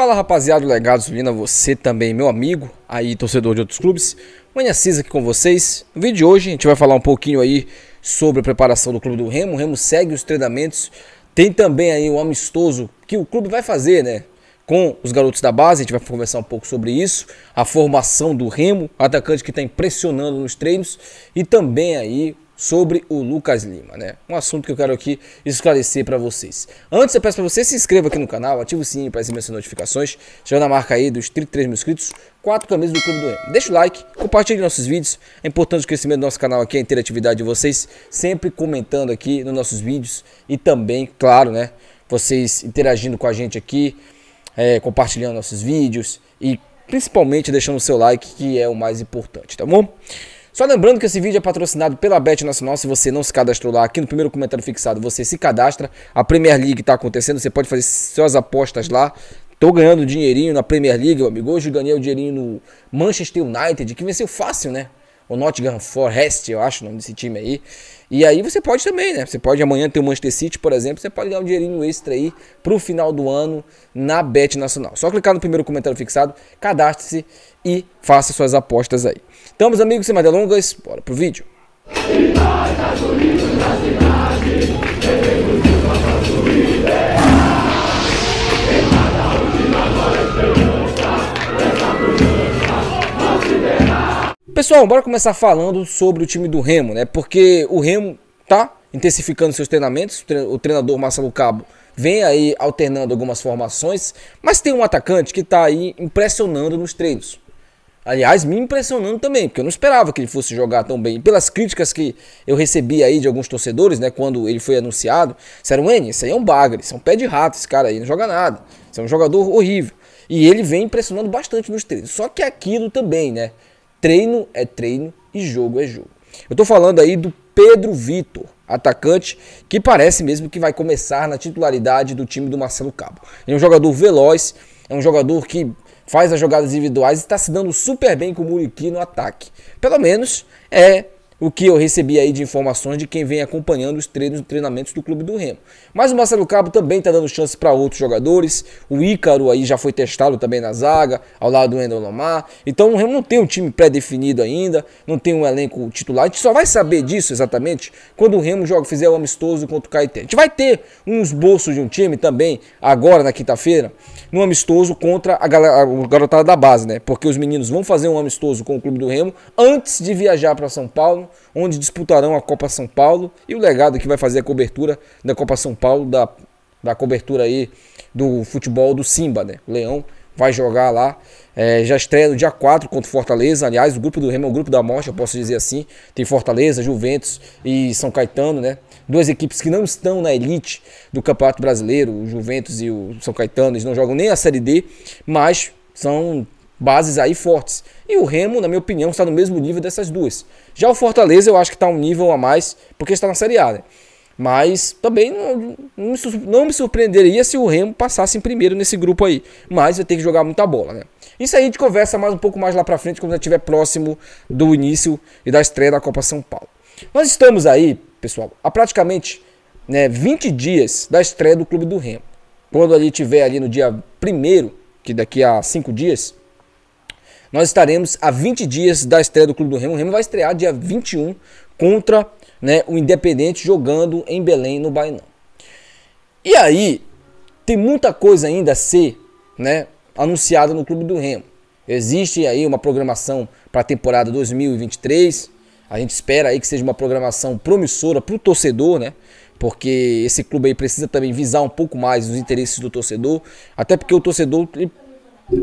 Fala rapaziada legados Lina, você também meu amigo, aí torcedor de outros clubes. manhã Cisa aqui com vocês. No vídeo de hoje a gente vai falar um pouquinho aí sobre a preparação do clube do Remo. O Remo segue os treinamentos. Tem também aí o um amistoso que o clube vai fazer, né? Com os garotos da base, a gente vai conversar um pouco sobre isso. A formação do Remo, atacante que está impressionando nos treinos. E também aí sobre o Lucas Lima, né? Um assunto que eu quero aqui esclarecer para vocês. Antes eu peço para você se inscreva aqui no canal, ative o sininho para receber as notificações, chegando na marca aí dos 33 mil inscritos, quatro camisas do Clube do Remo. Deixa o like, compartilhe nossos vídeos, é importante o crescimento do nosso canal aqui, a interatividade de vocês, sempre comentando aqui nos nossos vídeos e também, claro, né, vocês interagindo com a gente aqui, é, compartilhando nossos vídeos e principalmente deixando o seu like, que é o mais importante, tá bom? Só lembrando que esse vídeo é patrocinado pela Bet Nacional. Se você não se cadastrou lá, aqui no primeiro comentário fixado você se cadastra. A Premier League está acontecendo, você pode fazer suas apostas lá. Tô ganhando dinheirinho na Premier League, meu amigo. Hoje ganhei o dinheirinho no Manchester United, que venceu fácil, né? o Nottingham Forest, eu acho o nome desse time aí. E aí você pode também, né? Você pode amanhã ter o Manchester City, por exemplo, você pode ganhar um dinheirinho extra aí pro final do ano na Bet Nacional. Só clicar no primeiro comentário fixado, cadastre-se e faça suas apostas aí. Então, meus amigos, sem mais delongas, bora pro vídeo. Vitória, Pessoal, bora começar falando sobre o time do Remo, né? Porque o Remo tá intensificando seus treinamentos, o treinador Marcelo Cabo vem aí alternando algumas formações, mas tem um atacante que tá aí impressionando nos treinos. Aliás, me impressionando também, porque eu não esperava que ele fosse jogar tão bem. pelas críticas que eu recebi aí de alguns torcedores, né, quando ele foi anunciado, disseram, N, isso aí é um bagre, isso é um pé de rato, esse cara aí não joga nada, isso é um jogador horrível. E ele vem impressionando bastante nos treinos. Só que é aquilo também, né, Treino é treino e jogo é jogo. Eu estou falando aí do Pedro Vitor, atacante que parece mesmo que vai começar na titularidade do time do Marcelo Cabo. Ele é um jogador veloz, é um jogador que faz as jogadas individuais e está se dando super bem com o Muriqui no ataque. Pelo menos é o que eu recebi aí de informações de quem vem acompanhando os treinos, e treinamentos do Clube do Remo. Mas o Marcelo Cabo também está dando chance para outros jogadores. O Ícaro aí já foi testado também na zaga, ao lado do Endon Lomar. Então o Remo não tem um time pré-definido ainda, não tem um elenco titular. A gente só vai saber disso exatamente quando o Remo joga, fizer o amistoso contra o Caeté. A gente vai ter um esboço de um time também, agora na quinta-feira, no amistoso contra a, galera, a garotada da base, né? Porque os meninos vão fazer um amistoso com o Clube do Remo antes de viajar para São Paulo onde disputarão a Copa São Paulo e o legado que vai fazer a cobertura da Copa São Paulo, da, da cobertura aí do futebol do Simba, né? O Leão vai jogar lá. É, já estreia no dia 4 contra o Fortaleza. Aliás, o grupo do Remo é o grupo da morte, eu posso dizer assim. Tem Fortaleza, Juventus e São Caetano, né? Duas equipes que não estão na elite do Campeonato Brasileiro, o Juventus e o São Caetano, eles não jogam nem a Série D, mas são bases aí fortes. E o Remo, na minha opinião, está no mesmo nível dessas duas. Já o Fortaleza eu acho que está um nível a mais, porque está na Série A, né? Mas também não, não, me surpreenderia se o Remo passasse em primeiro nesse grupo aí. Mas vai ter que jogar muita bola, né? Isso aí a gente conversa mais um pouco mais lá pra frente, quando já estiver próximo do início e da estreia da Copa São Paulo. Nós estamos aí, pessoal, há praticamente né, 20 dias da estreia do Clube do Remo. Quando ali tiver ali no dia primeiro, que daqui a 5 dias, nós estaremos a 20 dias da estreia do Clube do Remo. O Remo vai estrear dia 21 contra né, o Independente jogando em Belém, no Bainão. E aí, tem muita coisa ainda a ser né, anunciada no Clube do Remo. Existe aí uma programação para a temporada 2023. A gente espera aí que seja uma programação promissora para o torcedor, né? Porque esse clube aí precisa também visar um pouco mais os interesses do torcedor, até porque o torcedor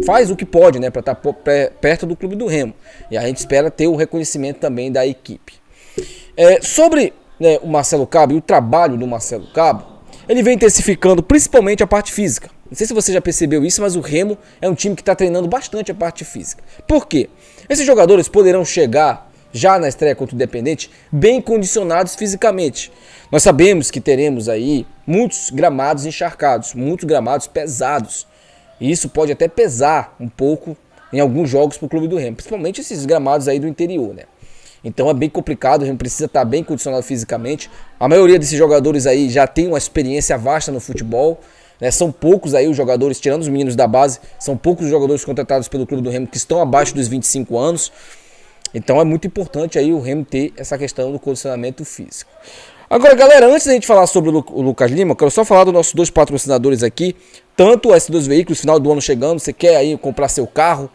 faz o que pode, né, para estar tá perto do clube do Remo. E a gente espera ter o reconhecimento também da equipe. É, sobre né, o Marcelo Cabo e o trabalho do Marcelo Cabo, ele vem intensificando principalmente a parte física. Não sei se você já percebeu isso, mas o Remo é um time que está treinando bastante a parte física. Por quê? Esses jogadores poderão chegar já na estreia contra o Independente bem condicionados fisicamente. Nós sabemos que teremos aí muitos gramados encharcados, muitos gramados pesados. E isso pode até pesar um pouco em alguns jogos para o clube do Remo, principalmente esses gramados aí do interior, né? Então é bem complicado, o Remo precisa estar tá bem condicionado fisicamente. A maioria desses jogadores aí já tem uma experiência vasta no futebol. Né? São poucos aí os jogadores, tirando os meninos da base, são poucos os jogadores contratados pelo clube do Remo que estão abaixo dos 25 anos. Então é muito importante aí o Remo ter essa questão do condicionamento físico. Agora, galera, antes da gente falar sobre o Lucas Lima, eu quero só falar dos nossos dois patrocinadores aqui. Tanto o S2 Veículos, final do ano chegando, você quer aí comprar seu carro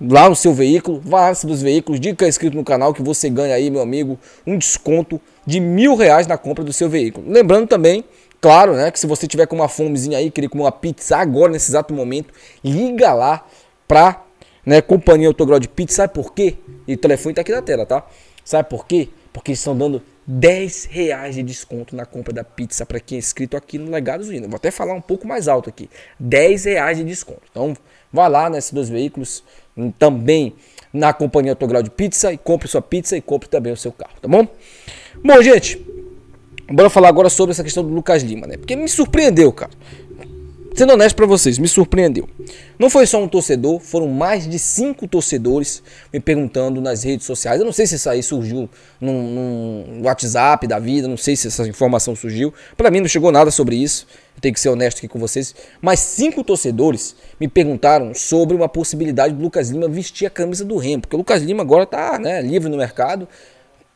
lá no seu veículo, vá lá no S2 Veículos, dica inscrito no canal que você ganha aí, meu amigo, um desconto de mil reais na compra do seu veículo. Lembrando também Claro, né? Que se você tiver com uma fomezinha aí, querer comer uma pizza agora, nesse exato momento, liga lá pra né, Companhia Autograu de Pizza. Sabe por quê? E o telefone tá aqui na tela, tá? Sabe por quê? Porque eles estão dando 10 reais de desconto na compra da pizza para quem é inscrito aqui no Legados Unidos. Vou até falar um pouco mais alto aqui. 10 reais de desconto. Então, vá lá nesses né, dois veículos, hum, também na companhia Autograu de Pizza e compre sua pizza e compre também o seu carro, tá bom? Bom, gente, bora falar agora sobre essa questão do Lucas Lima, né? Porque me surpreendeu, cara. Sendo honesto para vocês, me surpreendeu. Não foi só um torcedor, foram mais de cinco torcedores me perguntando nas redes sociais. Eu não sei se isso aí surgiu no WhatsApp da vida, não sei se essa informação surgiu. Para mim não chegou nada sobre isso. Eu tenho que ser honesto aqui com vocês. Mas cinco torcedores me perguntaram sobre uma possibilidade do Lucas Lima vestir a camisa do Remo, porque o Lucas Lima agora tá, né, livre no mercado.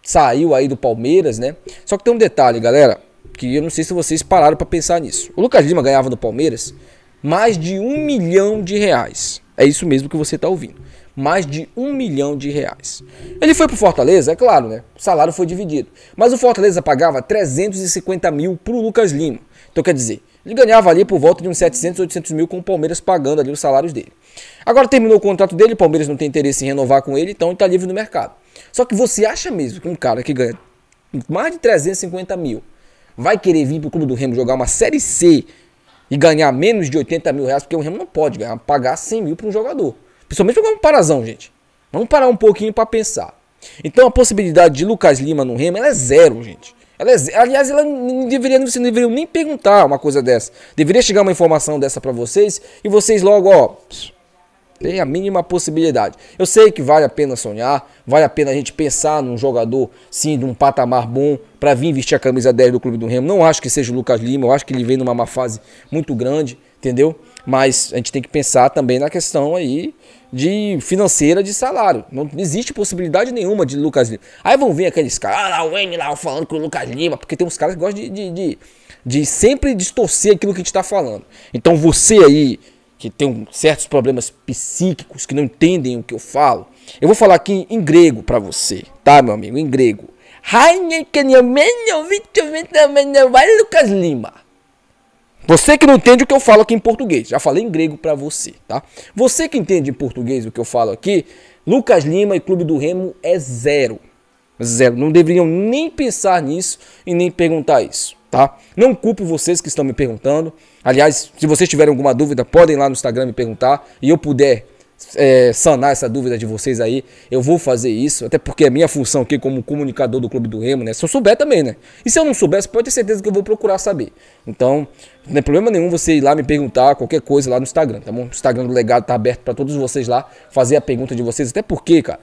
Saiu aí do Palmeiras, né? Só que tem um detalhe, galera que eu não sei se vocês pararam para pensar nisso. O Lucas Lima ganhava no Palmeiras mais de um milhão de reais. É isso mesmo que você está ouvindo. Mais de um milhão de reais. Ele foi para Fortaleza, é claro, né? O salário foi dividido. Mas o Fortaleza pagava 350 mil para o Lucas Lima. Então quer dizer, ele ganhava ali por volta de uns 700, 800 mil com o Palmeiras pagando ali os salários dele. Agora terminou o contrato dele, o Palmeiras não tem interesse em renovar com ele, então ele está livre no mercado. Só que você acha mesmo que um cara que ganha mais de 350 mil vai querer vir pro clube do Remo jogar uma Série C e ganhar menos de 80 mil reais, porque o Remo não pode ganhar, pagar 100 mil para um jogador. Principalmente jogar é um parazão, gente. Vamos parar um pouquinho para pensar. Então a possibilidade de Lucas Lima no Remo é zero, gente. Ela é zero. Aliás, ela não deveria, você não deveria nem perguntar uma coisa dessa. Deveria chegar uma informação dessa para vocês e vocês logo, ó. Tem a mínima possibilidade. Eu sei que vale a pena sonhar, vale a pena a gente pensar num jogador, sim, de um patamar bom para vir vestir a camisa 10 do Clube do Remo. Não acho que seja o Lucas Lima, eu acho que ele vem numa má fase muito grande, entendeu? Mas a gente tem que pensar também na questão aí de financeira de salário. Não existe possibilidade nenhuma de Lucas Lima. Aí vão vir aqueles caras, ah, lá o N lá falando com o Lucas Lima, porque tem uns caras que gostam de, de, de, de sempre distorcer aquilo que a gente está falando. Então você aí que têm certos problemas psíquicos, que não entendem o que eu falo. Eu vou falar aqui em grego para você, tá, meu amigo? Em grego. Lucas Lima. Você que não entende o que eu falo aqui em português, já falei em grego para você, tá? Você que entende em português o que eu falo aqui, Lucas Lima e Clube do Remo é zero. Zero. Não deveriam nem pensar nisso e nem perguntar isso tá? Não culpo vocês que estão me perguntando. Aliás, se vocês tiverem alguma dúvida, podem ir lá no Instagram me perguntar e eu puder é, sanar essa dúvida de vocês aí, eu vou fazer isso, até porque é minha função aqui como comunicador do Clube do Remo, né? Se eu souber também, né? E se eu não soubesse, pode ter certeza que eu vou procurar saber. Então, não é problema nenhum você ir lá me perguntar qualquer coisa lá no Instagram, tá bom? O Instagram do Legado tá aberto para todos vocês lá fazer a pergunta de vocês, até porque, cara,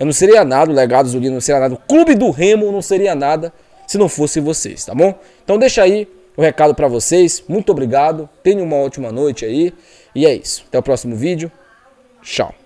eu não seria nada, o Legado Zulino não seria nada, o Clube do Remo não seria nada se não fosse vocês, tá bom? Então deixa aí o um recado para vocês. Muito obrigado. Tenham uma ótima noite aí. E é isso. Até o próximo vídeo. Tchau.